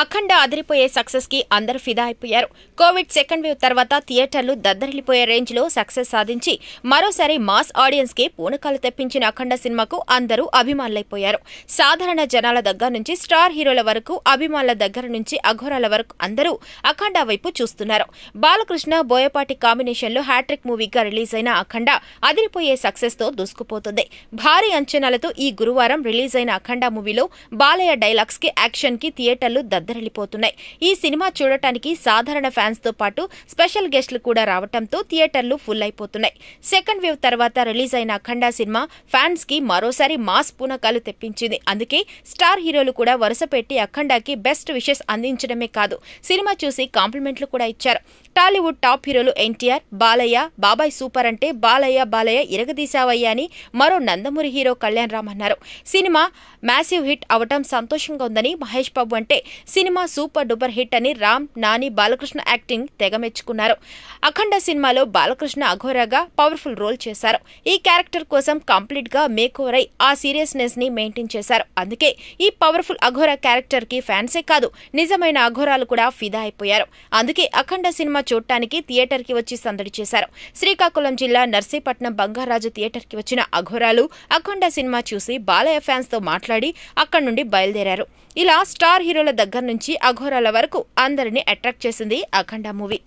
అఖండ అదిరిపోయే సక్సెస్ కి అందరూ ఫిదా అయిపోయారు కోవిడ్ సెకండ్ వేవ్ తర్వాత థియేటర్లు దద్దరిల్లిపోయే రేంజ్ లో సక్సెస్ సాధించి మరోసారి మాస్ ఆడియన్స్ కి పూనకాలు తెప్పించిన అఖండ సినిమాకు అందరూ అభిమానులైపోయారు సాధారణ జనాల దగ్గర నుంచి స్టార్ హీరోల వరకు అభిమానుల దగ్గర నుంచి అఘోరాల వరకు అందరూ అఖండ వైపు చూస్తున్నారు బాలకృష్ణ బోయపాటి కాంబినేషన్ లో హ్యాట్రిక్ మూవీగా రిలీజ్ అయిన అఖండ అదిరిపోయే సక్సెస్ తో దూసుకుపోతుంది భారీ అంచనాలతో ఈ గురువారం రిలీజ్ అయిన అఖండ మూవీలో బాలయ్య డైలాగ్స్ కి యాక్షన్ కి థియేటర్లు దద్ద అద్దరిల్లిపోతున్నాయి ఈ సినిమా చూడటానికి సాధారణ ఫ్యాన్స్ తో పాటు స్పెషల్ గెస్టులు కూడా రావడంతో థియేటర్లు ఫుల్ అయిపోతున్నాయి సెకండ్ వేవ్ తర్వాత రిలీజ్ అయిన అఖండ సినిమా ఫ్యాన్స్ కి మరోసారి మాస్ పూనకాలు తెప్పించింది అందుకే స్టార్ హీరోలు కూడా వరుస పెట్టి అఖండాకి బెస్ట్ విషెస్ అందించడమే కాదు సినిమా చూసి కాంప్లిమెంట్లు కూడా ఇచ్చారు టాలీవుడ్ టాప్ హీరోలు ఎన్టీఆర్ బాలయ్య బాబాయ్ సూపర్ అంటే బాలయ్య బాలయ్య ఇరగదీశావయ్య అని మరో నందమూరి హీరో కళ్యాణ్ రామ్ అన్నారు సినిమా మ్యాసివ్ హిట్ అవటం సంతోషంగా ఉందని మహేష్ బాబు అంటే సినిమా సూపర్ డూపర్ హిట్ అని రామ్ నాని బాలకృష్ణ యాక్టింగ్ తెగ మెచ్చుకున్నారు అఖండ సినిమాలో బాలకృష్ణ అఘోరాగా పవర్ఫుల్ రోల్ చేశారు ఈ క్యారెక్టర్ కోసం కంప్లీట్ గా మేకోవర్ అయి ఆ సీరియస్నెస్ ని మెయింటైన్ చేశారు అందుకే ఈ పవర్ఫుల్ అఘోరా క్యారెక్టర్ కి ఫ్యాన్సే కాదు నిజమైన అఘోరాలు కూడా ఫిదా అయిపోయారు అందుకే అఖండ సినిమా చూడటానికి థియేటర్ కి వచ్చి సందడి చేశారు శ్రీకాకుళం జిల్లా నర్సీపట్నం బంగారాజు థియేటర్ కి వచ్చిన అఘోరాలు అఖండ సినిమా చూసి బాలయ్య ఫ్యాన్స్ తో మాట్లాడి అక్కడి నుండి బయలుదేరారు ఇలా స్టార్ హీరోల దగ్గర నుంచి అఘోరాల వరకు అందరినీ అట్రాక్ట్ చేసింది అఖండ మూవీ